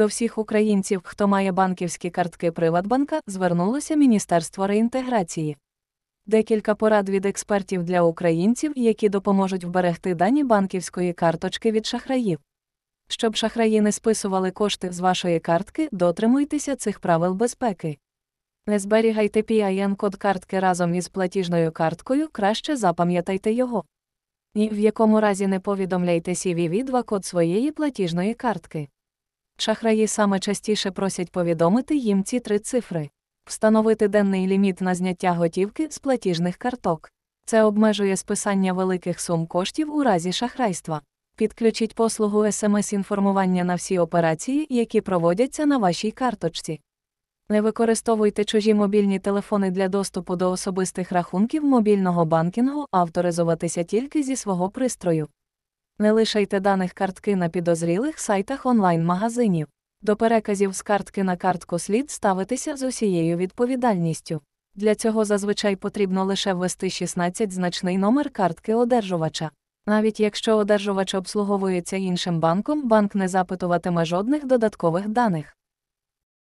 До всіх українців, хто має банківські картки Приватбанка, звернулося Міністерство реінтеграції. Декілька порад від експертів для українців, які допоможуть вберегти дані банківської карточки від шахраїв. Щоб шахраї не списували кошти з вашої картки, дотримуйтеся цих правил безпеки. Не зберігайте pin код картки разом із платіжною карткою, краще запам'ятайте його. Ні в якому разі не повідомляйте cvv 2 код своєї платіжної картки. Шахраї саме частіше просять повідомити їм ці три цифри, встановити денний ліміт на зняття готівки з платіжних карток. Це обмежує списання великих сум коштів у разі шахрайства. Підключіть послугу смс-інформування на всі операції, які проводяться на вашій карточці. Не використовуйте чужі мобільні телефони для доступу до особистих рахунків мобільного банкінгу, авторизуватися тільки зі свого пристрою. Не лишайте даних картки на підозрілих сайтах онлайн-магазинів. До переказів з картки на картку слід ставитися з усією відповідальністю. Для цього зазвичай потрібно лише ввести 16 значний номер картки одержувача. Навіть якщо одержувач обслуговується іншим банком, банк не запитуватиме жодних додаткових даних.